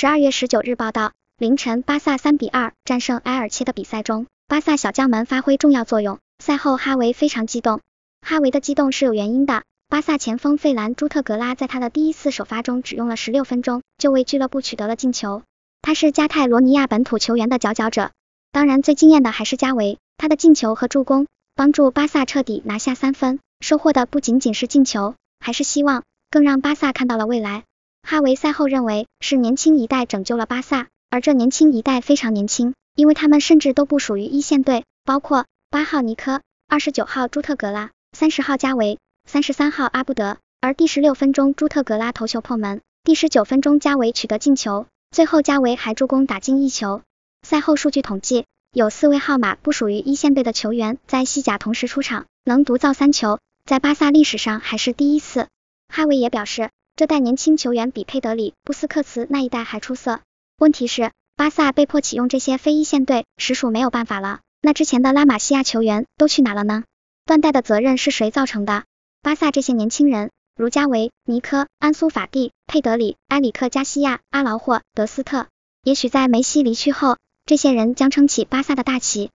十二月十九日报道，凌晨巴萨三比二战胜埃尔切的比赛中，巴萨小将们发挥重要作用。赛后哈维非常激动，哈维的激动是有原因的。巴萨前锋费兰·朱特格拉在他的第一次首发中只用了十六分钟就为俱乐部取得了进球，他是加泰罗尼亚本土球员的佼佼者。当然最惊艳的还是加维，他的进球和助攻帮助巴萨彻底拿下三分，收获的不仅仅是进球，还是希望，更让巴萨看到了未来。哈维赛后认为是年轻一代拯救了巴萨，而这年轻一代非常年轻，因为他们甚至都不属于一线队，包括八号尼科、二十九号朱特格拉、三十号加维、三十三号阿布德。而第十六分钟朱特格拉头球破门，第十九分钟加维取得进球，最后加维还助攻打进一球。赛后数据统计，有四位号码不属于一线队的球员在西甲同时出场，能独造三球，在巴萨历史上还是第一次。哈维也表示。这代年轻球员比佩德里、布斯克茨那一代还出色。问题是，巴萨被迫启用这些非一线队，实属没有办法了。那之前的拉玛西亚球员都去哪了呢？断代的责任是谁造成的？巴萨这些年轻人，如加维、尼科、安苏法蒂、佩德里、埃里克加西亚、阿劳霍、德斯特，也许在梅西离去后，这些人将撑起巴萨的大旗。